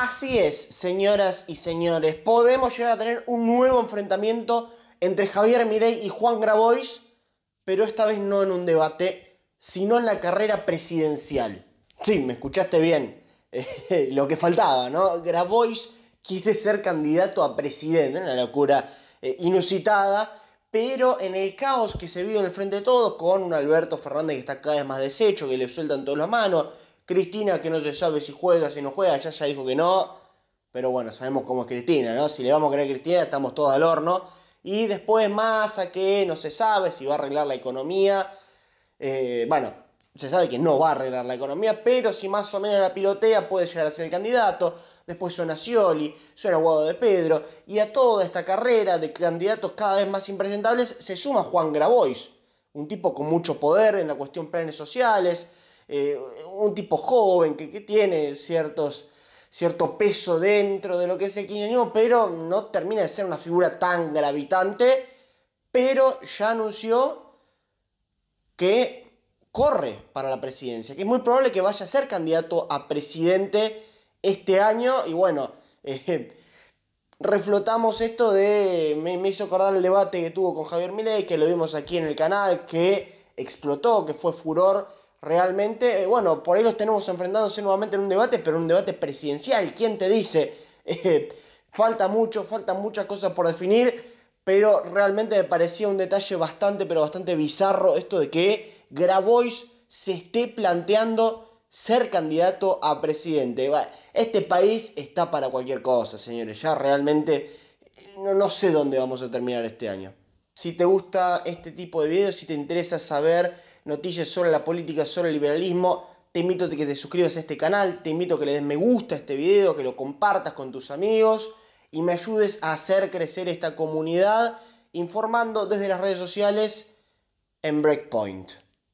Así es, señoras y señores, podemos llegar a tener un nuevo enfrentamiento entre Javier Mirey y Juan Grabois, pero esta vez no en un debate, sino en la carrera presidencial. Sí, me escuchaste bien. lo que faltaba, ¿no? Grabois quiere ser candidato a presidente, una locura eh, inusitada, pero en el caos que se vive en el frente de todos, con Alberto Fernández que está cada vez más deshecho, que le sueltan todas las manos, Cristina, que no se sabe si juega, si no juega, ya ya dijo que no. Pero bueno, sabemos cómo es Cristina, ¿no? Si le vamos a creer a Cristina, estamos todos al horno. Y después más a que no se sabe si va a arreglar la economía. Eh, bueno, se sabe que no va a arreglar la economía, pero si más o menos la pilotea puede llegar a ser el candidato. Después suena Scioli, suena Guado de Pedro. Y a toda esta carrera de candidatos cada vez más impresentables se suma Juan Grabois, un tipo con mucho poder en la cuestión planes sociales eh, un tipo joven que, tiene ciertos, cierto peso dentro de lo que es el quinianismo, pero no termina de ser una figura tan gravitante, pero ya anunció que corre para la presidencia, que es muy probable que vaya a ser candidato a presidente este año y bueno, eh, reflotamos esto de, me, hizo acordar el debate que tuvo con Javier Milei, que lo vimos aquí en el canal, que explotó, que fue furor realmente, eh, bueno, por ahí los tenemos enfrentándose nuevamente en un debate, pero un debate presidencial. ¿Quién te dice? Eh, falta mucho, faltan muchas cosas por definir, pero realmente me parecía un detalle bastante, pero bastante bizarro esto de que Grabois se esté planteando ser candidato a presidente. Este país está para cualquier cosa, señores. Ya realmente eh, no, no sé dónde vamos a terminar este año. Si te gusta este tipo de videos, si te interesa saber noticias sobre la política, sobre el liberalismo. Te invito a que te suscribas a este canal, te invito a que le des me gusta a este video, que lo compartas con tus amigos y me ayudes a hacer crecer esta comunidad informando desde las redes sociales en Breakpoint.